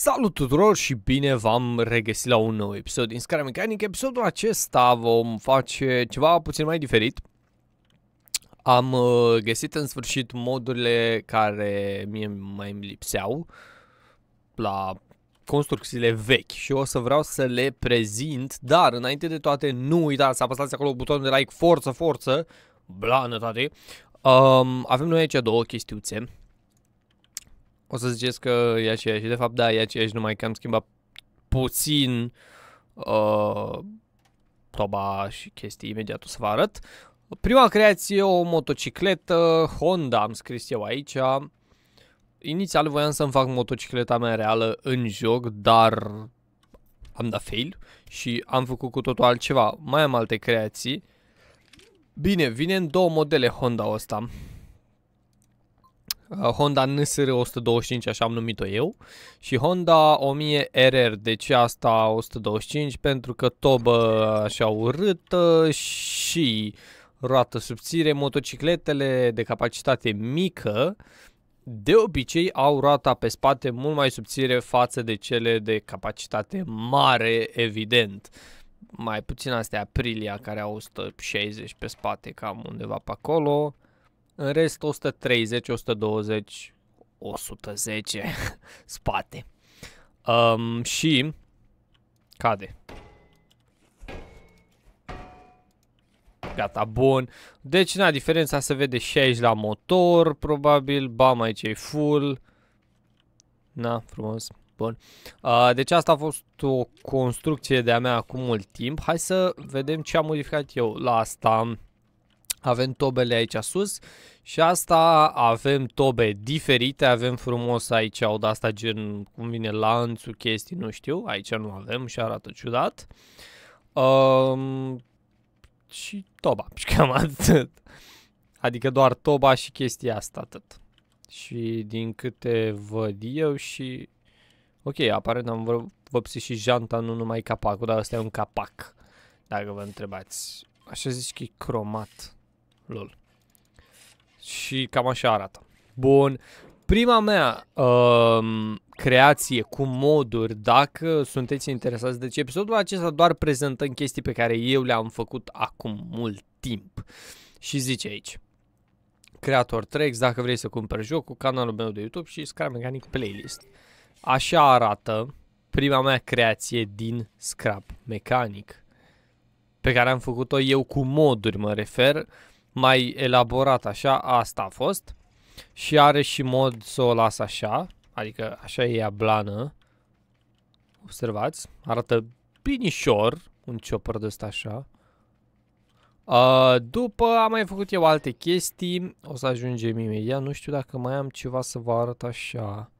Salut tuturor și bine v-am regăsit la un nou episod din Scara Mecanic. Episodul acesta vom face ceva puțin mai diferit. Am uh, găsit în sfârșit modurile care mie mai îmi lipseau la construcțiile vechi și o să vreau să le prezint, dar înainte de toate nu uitați să apăsați acolo butonul de like, forță, forță, blană toate. Um, avem noi aici două chestiuțe o să ziceți că e aceeași. De fapt, da, e aceeași, numai că am schimbat puțin uh, toba și chestii imediat o să vă arăt. Prima creație, o motocicletă Honda, am scris eu aici. Inițial voiam să-mi fac motocicleta mea reală în joc, dar am dat fail și am făcut cu totul altceva. Mai am alte creații. Bine, vine în două modele Honda ăsta. Uh, Honda NSR 125, așa am numit-o eu, și Honda 1000 RR. De asta 125? Pentru că tobă așa urâtă și roată subțire. Motocicletele de capacitate mică de obicei au roata pe spate mult mai subțire față de cele de capacitate mare, evident. Mai puțin astea Aprilia care au 160 pe spate, cam undeva pe acolo în rest 130, 120, 110 spate. Um, și cade. Gata, bun. Deci, na, diferența se vede și aici la motor, probabil. Bam, aici e full. Na, frumos. Bun. Uh, deci asta a fost o construcție de-a mea acum mult timp. Hai să vedem ce am modificat eu la asta avem tobele aici sus și asta avem tobe diferite, avem frumos aici o asta gen cum vine lanțul, chestii, nu știu, aici nu avem și arată ciudat. Um, și toba, și cam atât. Adică doar toba și chestia asta atât. Și din câte văd eu și... Ok, aparent am văpsit și janta, nu numai capacul, dar asta e un capac, dacă vă întrebați. Așa zici că e cromat lol. Și cam așa arată. Bun. Prima mea uh, creație cu moduri, dacă sunteți interesați. Deci episodul acesta doar în chestii pe care eu le-am făcut acum mult timp. Și zice aici. Creator Trex, dacă vrei să cumperi jocul, canalul meu de YouTube și Scrap Mechanic Playlist. Așa arată prima mea creație din Scrap Mechanic pe care am făcut-o eu cu moduri, mă refer, mai elaborat așa, asta a fost. Și are și mod să o las așa, adică așa e ea blană. Observați, arată binișor un chopper de ăsta așa. Uh, după am mai făcut eu alte chestii, o să ajungem imediat, nu știu dacă mai am ceva să vă arăt așa.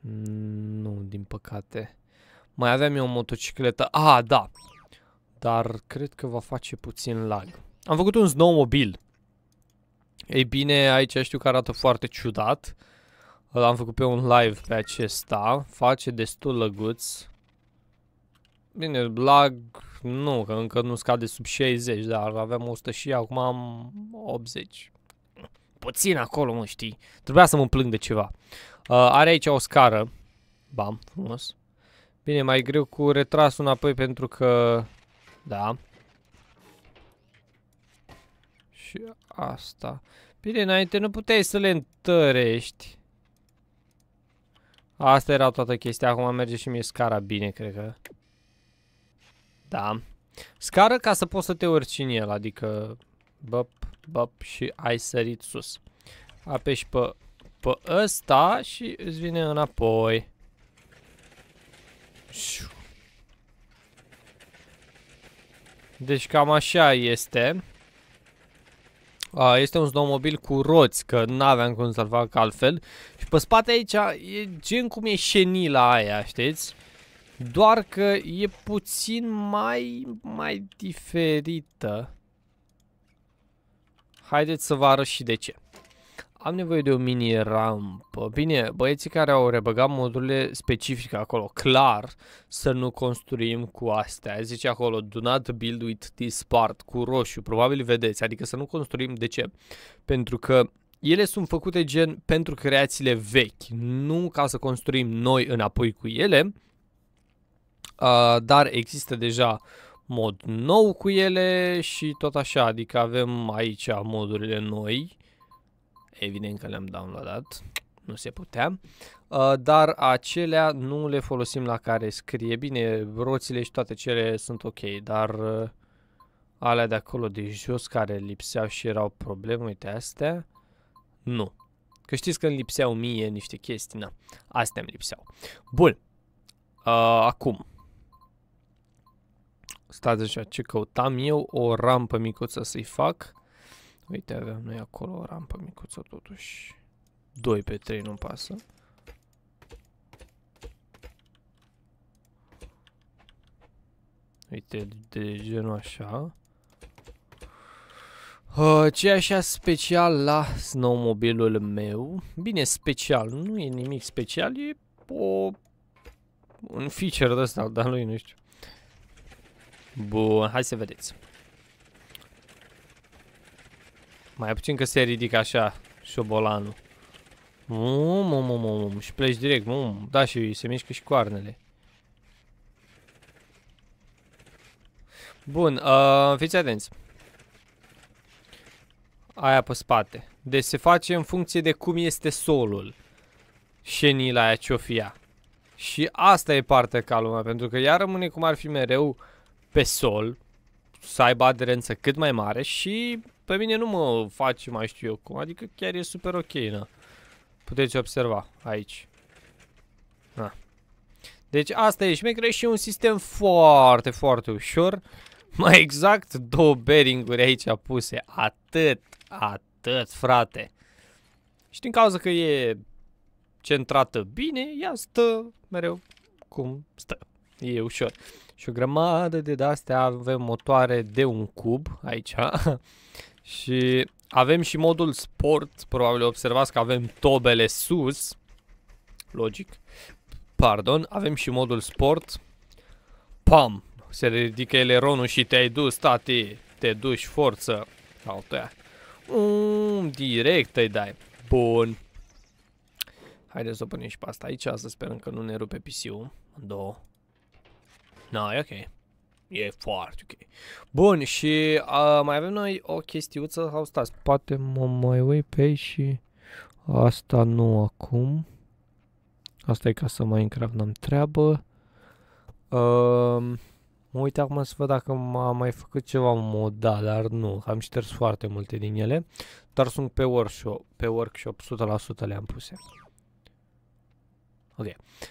Mm, nu, din păcate. Mai aveam eu o motocicletă, ah, da, dar cred că va face puțin lag. Am făcut un snowmobil. Ei bine, aici știu că arată foarte ciudat. L-am făcut pe un live pe acesta. Face destul lăguț. Bine, lag nu, că încă nu scade sub 60, dar aveam 100 și acum am 80. Puțin acolo, nu știi. Trebuia să mă plâng de ceva. Uh, are aici o scară. Bam, frumos. Bine, mai greu cu retrasul înapoi pentru că... Da și asta. Bine, înainte nu puteai să le întărești. Asta era toată chestia. Acum merge și mie scara bine, cred că. Da. Scara ca să poți să te urci în el, adică băp, băp și ai sărit sus. Apeși pe, pe ăsta și îți vine înapoi. Deci cam așa este. A, este un snowmobil cu roți, că n-aveam cum să-l fac altfel. Și pe spate aici e gen cum e șenila aia, știți? Doar că e puțin mai, mai diferită. Haideți să vă arăt și de ce am nevoie de o mini rampă. Bine, băieții care au rebăgat modurile specifice acolo, clar, să nu construim cu astea. Zice acolo, do not build with this part, cu roșu, probabil vedeți, adică să nu construim, de ce? Pentru că ele sunt făcute gen pentru creațiile vechi, nu ca să construim noi înapoi cu ele, uh, dar există deja mod nou cu ele și tot așa, adică avem aici modurile noi, evident că le-am downloadat, nu se putea, uh, dar acelea nu le folosim la care scrie. Bine, roțile și toate cele sunt ok, dar uh, alea de acolo de jos care lipseau și erau probleme, uite astea, nu. Că știți că îmi lipseau mie niște chestii, na, astea îmi lipseau. Bun, uh, acum, stați așa, ce căutam eu, o rampă micuță să-i fac Uite, avem noi acolo o rampă micuță totuși. 2 pe 3 nu pasă. Uite, de genul așa. Uh, ce așa special la snowmobilul meu? Bine, special, nu e nimic special, e o... un feature de ăsta, dar lui nu știu. Bun, hai să vedeți. Mai puțin că se ridică așa șobolanul. Mum, mum, mum, mum, și pleci direct, mum, da și se mișcă și coarnele. Bun, uh, fiți atenți. Aia pe spate. Deci se face în funcție de cum este solul. Șenila aia ce-o fia. Și asta e partea ca lumea, pentru că ea rămâne cum ar fi mereu pe sol, să aibă aderență cât mai mare și pe mine nu mă face mai știu eu cum, adică chiar e super ok, na. Puteți observa aici. Na. Deci asta e și mai și un sistem foarte, foarte ușor. Mai exact, două beringuri aici puse. Atât, atât, frate. Și din cauza că e centrată bine, ea stă mereu cum stă. E ușor. Și o grămadă de astea avem motoare de un cub aici. Și avem și modul sport, probabil observați că avem tobele sus, logic, pardon, avem și modul sport, pam, se ridică eleronul și te-ai dus, tati, te duci, forță, sau tăia. mm, direct îi dai. Bun. Haideți să o punem și pe asta aici, să sperăm că nu ne rupe PC-ul. Două. No, e ok. E foarte ok. Bun, și uh, mai avem noi o chestiuță. Sau stați, poate mă mai ui pe ei și asta nu acum. Asta e ca să Minecraft n-am treabă. Uh, mă uit acum să văd dacă am mai făcut ceva moda, dar nu. Am șters foarte multe din ele. Dar sunt pe workshop, pe workshop 100% le-am puse. Ok.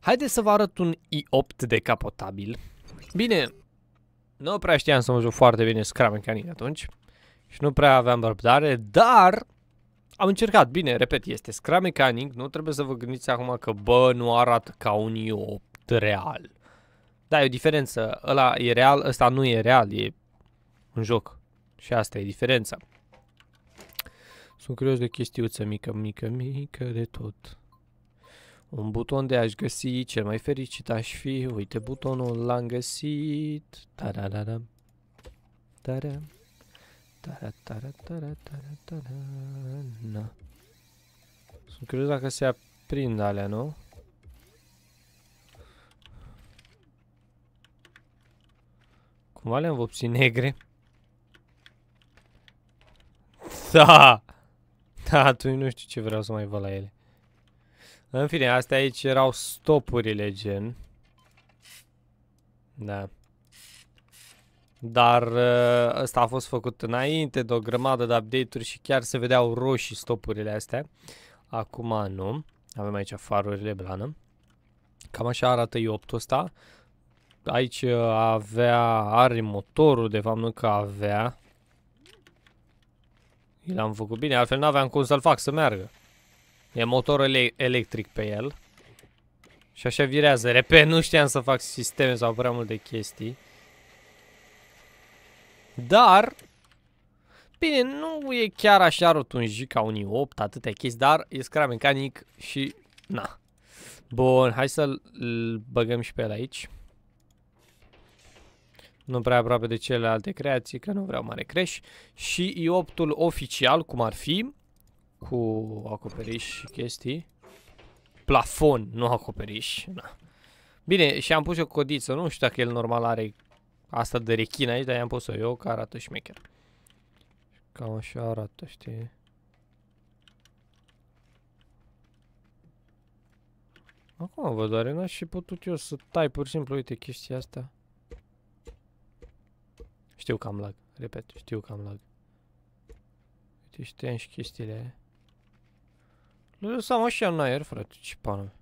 Haideți să vă arăt un i8 decapotabil. Bine, nu prea știam să mă joc foarte bine Scrum Canine atunci. Și nu prea aveam răbdare, dar am încercat. Bine, repet, este Scrum Mechanic. Nu trebuie să vă gândiți acum că, bă, nu arată ca un i real. Da, e o diferență. Ăla e real, ăsta nu e real, e un joc. Și asta e diferența. Sunt curios de chestiuță mică, mică, mică de tot. Un buton de aș găsi, cel mai fericit aș fi. Uite butonul, l-am găsit. Tararara. Tara. Tara, tara, tara, tara, tara. Na. Sunt curios dacă se aprind alea, nu? Cumva le-am vopsit negre. Da! Da, tu nu știu ce vreau să mai văd la ele. În fine, astea aici erau stopurile gen. Da. Dar uh, ăsta a fost făcut înainte de o grămadă de update-uri și chiar se vedeau roșii stopurile astea. Acum nu. Avem aici farurile blană. Cam așa arată i 8 ăsta. Aici uh, avea, are motorul, de fapt nu că avea. L-am făcut bine, altfel n-aveam cum să-l fac să meargă. E motor ele electric pe el. Și așa virează. Repet, nu știam să fac sisteme sau prea multe chestii. Dar... Bine, nu e chiar așa rotunjit ca unii 8, atâtea chestii, dar e scra mecanic și... Na. Bun, hai să-l băgăm și pe el aici. Nu prea aproape de celelalte creații, că nu vreau mare creș. Și i 8 oficial, cum ar fi, cu acoperiș și chestii. Plafon, nu acoperiș. Na. Bine, și am pus o codiță, nu știu dacă el normal are asta de rechin aici, dar i-am pus-o eu, că arată șmecher. Cam așa arată, știi? Acum văd, doare, n-aș și putut eu să tai pur și simplu, uite, chestia asta. Știu că am lag, repet, știu că am lag. Uite, știam și chestiile aia. Nu lăsa așa în aer, frate, ce pană.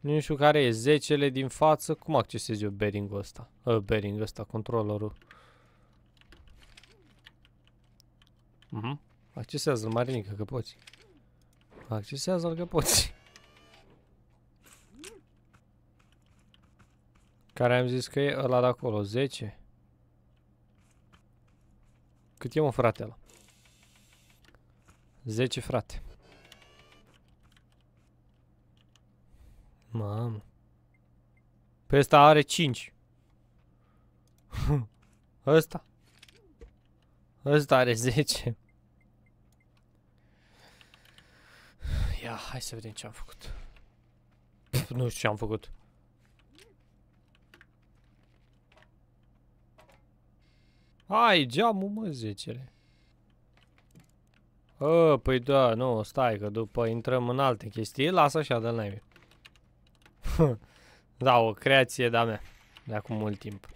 Nu știu care e, zecele din față. Cum accesez eu bearing-ul ăsta? Uh, ă, bearing ăsta, controllerul. Mhm. Accesează-l, Marinica, că poți. Accesează-l că poți. Care am zis că e ăla de acolo, 10. Cât e mă frate ăla? 10, frate. Mamă. Pe ăsta are 5. ăsta. Ăsta are 10. Ia, hai să vedem ce am făcut. Pff, nu știu ce am făcut. Ai, geamul, mă, 10. Oh, păi da, nu, stai că după intrăm în alte chestii, lasă așa de la da, o creație de-a mea, de acum mult timp.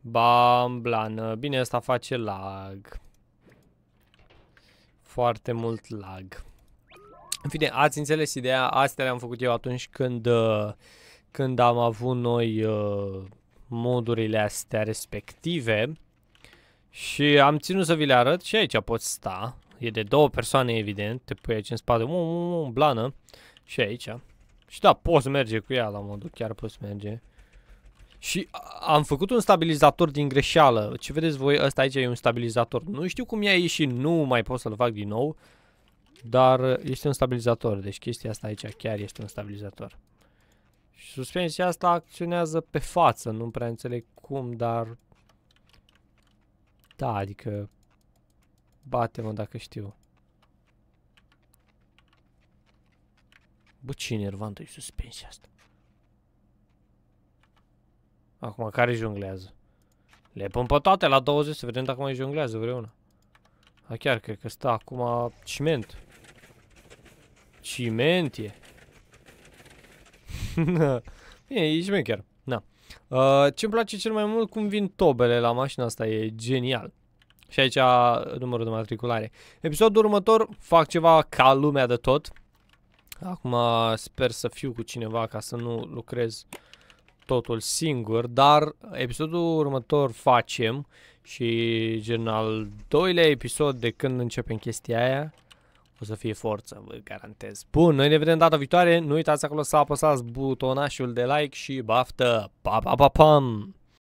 Bam, blană. Bine, asta face lag. Foarte mult lag. În fine, ați înțeles ideea. Astea le-am făcut eu atunci când... Uh, când am avut noi uh, modurile astea respective și am ținut să vi le arăt și aici poți sta. E de două persoane, evident. Te pui aici în spate, un, um, um, blană și aici. Și da, poți merge cu ea la modul, chiar poți merge. Și am făcut un stabilizator din greșeală. Ce vedeți voi, ăsta aici e un stabilizator. Nu știu cum i-a ieșit, nu mai pot să-l fac din nou. Dar este un stabilizator, deci chestia asta aici chiar este un stabilizator. Și suspensia asta acționează pe față, nu prea înțeleg cum, dar... Da, adică... Bate-mă dacă știu. Bă, ce enervantă e suspensia asta. Acum, care jonglează? Le pun pe toate la 20 să vedem dacă mai jonglează vreuna. A, chiar cred că stă acum ciment. Ciment e. Bine, e șmecher. Na. Uh, ce-mi place cel mai mult, cum vin tobele la mașina asta, e genial. Și aici uh, numărul de matriculare. Episodul următor fac ceva ca lumea de tot. Acum uh, sper să fiu cu cineva ca să nu lucrez totul singur, dar episodul următor facem și gen al doilea episod de când începem chestia aia o să fie forță, vă garantez. Bun, noi ne vedem data viitoare. Nu uitați acolo să apăsați butonașul de like și baftă. Pa, pa, pa, pam!